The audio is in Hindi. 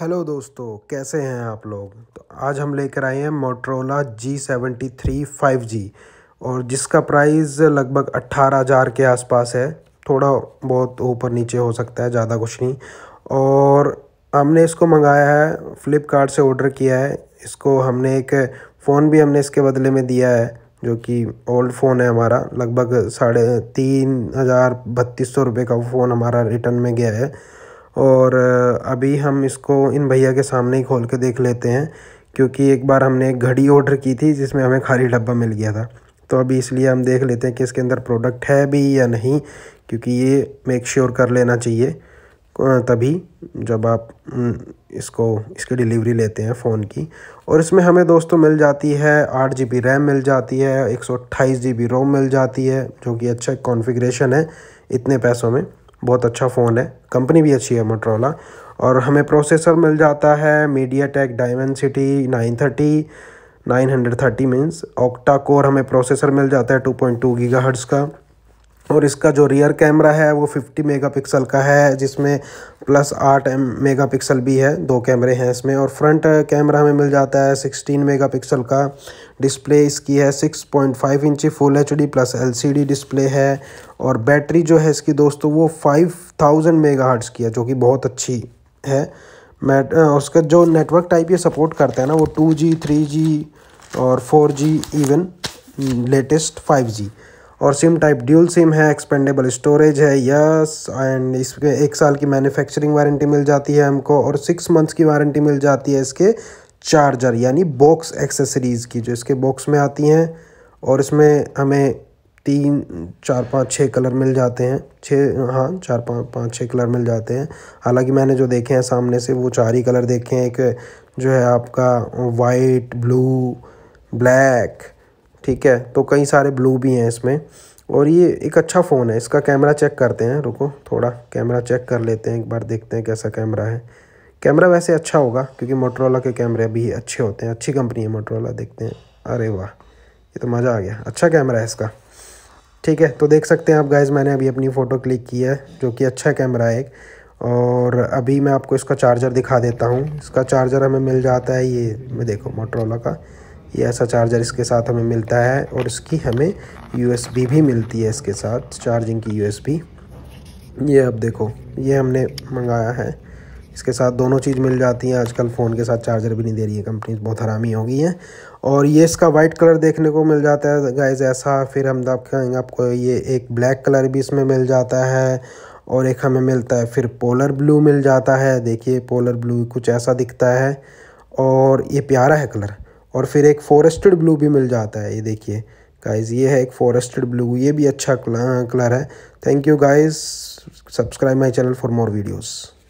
हेलो दोस्तों कैसे हैं आप लोग तो आज हम लेकर आए हैं Motorola G seventy three five G और जिसका प्राइस लगभग अट्ठारह हज़ार के आसपास है थोड़ा बहुत ऊपर नीचे हो सकता है ज़्यादा कुछ नहीं और हमने इसको मंगाया है फ्लिपकार्ट से ऑर्डर किया है इसको हमने एक फ़ोन भी हमने इसके बदले में दिया है जो कि ओल्ड फ़ोन है हमारा लगभग साढ़े तीन हज़ार बत्तीस सौ रुपये का फ़ोन हमारा रिटर्न में गया है और अभी हम इसको इन भैया के सामने ही खोल के देख लेते हैं क्योंकि एक बार हमने एक घड़ी ऑर्डर की थी जिसमें हमें खाली डब्बा मिल गया था तो अभी इसलिए हम देख लेते हैं कि इसके अंदर प्रोडक्ट है भी या नहीं क्योंकि ये मेक श्योर कर लेना चाहिए तभी जब आप इसको इसकी डिलीवरी लेते हैं फ़ोन की और इसमें हमें दोस्तों मिल जाती है आठ जी बी रैम मिल जाती है एक सौ अट्ठाईस जी बी रोम मिल जाती है जो कि अच्छा कॉन्फ़िगरेशन है इतने पैसों में बहुत अच्छा फ़ोन है कंपनी भी अच्छी है मोटरोला और हमें प्रोसेसर मिल जाता है MediaTek Dimensity nine thirty nine hundred thirty means octa core हमें प्रोसेसर मिल जाता है two point two gigahertz का और इसका जो रियर कैमरा है वो 50 मेगापिक्सल का है जिसमें प्लस आठ मेगापिक्सल भी है दो कैमरे हैं इसमें और फ्रंट कैमरा हमें मिल जाता है 16 मेगापिक्सल का डिस्प्ले इसकी है 6.5 इंची full H plus LCD display है और बैटरी जो है इसकी दोस्तों वो 5000 थाउजेंड की है जो कि बहुत अच्छी है मैट उसका जो नेटवर्क टाइप ये सपोर्ट करता है ना वो टू जी और फोर इवन लेटेस्ट फाइव और सिम टाइप ड्यूल सिम है एक्सपेंडेबल स्टोरेज है यस एंड इसके एक साल की मैन्युफैक्चरिंग वारंटी मिल जाती है हमको और सिक्स मंथ्स की वारंटी मिल जाती है इसके चार्जर यानी बॉक्स एक्सेसरीज़ की जो इसके बॉक्स में आती हैं और इसमें हमें तीन चार पाँच छः कलर मिल जाते हैं छः हाँ चार पाँच पाँच छः कलर मिल जाते हैं हालांकि मैंने जो देखे हैं सामने से वो चार ही कलर देखे हैं एक जो है आपका वाइट ब्लू ब्लैक ठीक है तो कई सारे ब्लू भी हैं इसमें और ये एक अच्छा फ़ोन है इसका कैमरा चेक करते हैं रुको थोड़ा कैमरा चेक कर लेते हैं एक बार देखते हैं कैसा कैमरा है कैमरा वैसे अच्छा होगा क्योंकि मोटरोला के कैमरे भी अच्छे होते हैं अच्छी कंपनी है मोटरोला देखते हैं अरे वाह ये तो मज़ा आ गया अच्छा कैमरा है इसका ठीक है तो देख सकते हैं आप गाइज मैंने अभी अपनी फ़ोटो क्लिक की है जो कि अच्छा कैमरा है एक और अभी मैं आपको इसका चार्जर दिखा देता हूँ इसका चार्जर हमें मिल जाता है ये मैं देखो मोटरोला का ये ऐसा चार्जर इसके साथ हमें मिलता है और इसकी हमें यू भी मिलती है इसके साथ चार्जिंग की यू ये अब देखो ये हमने मंगाया है इसके साथ दोनों चीज़ मिल जाती हैं आजकल फ़ोन के साथ चार्जर भी नहीं दे रही है कंपनी बहुत हरामी हो गई हैं और ये इसका वाइट कलर देखने को मिल जाता है गाइज ऐसा फिर हम कहेंगे आपको ये एक ब्लैक कलर भी इसमें मिल जाता है और एक हमें मिलता है फिर पोलर ब्लू मिल जाता है देखिए पोलर ब्लू कुछ ऐसा दिखता है और ये प्यारा है कलर और फिर एक फॉरेस्टेड ब्लू भी मिल जाता है ये देखिए गाइस ये है एक फॉरेस्टेड ब्लू ये भी अच्छा कलर है thank you guys subscribe my channel for more videos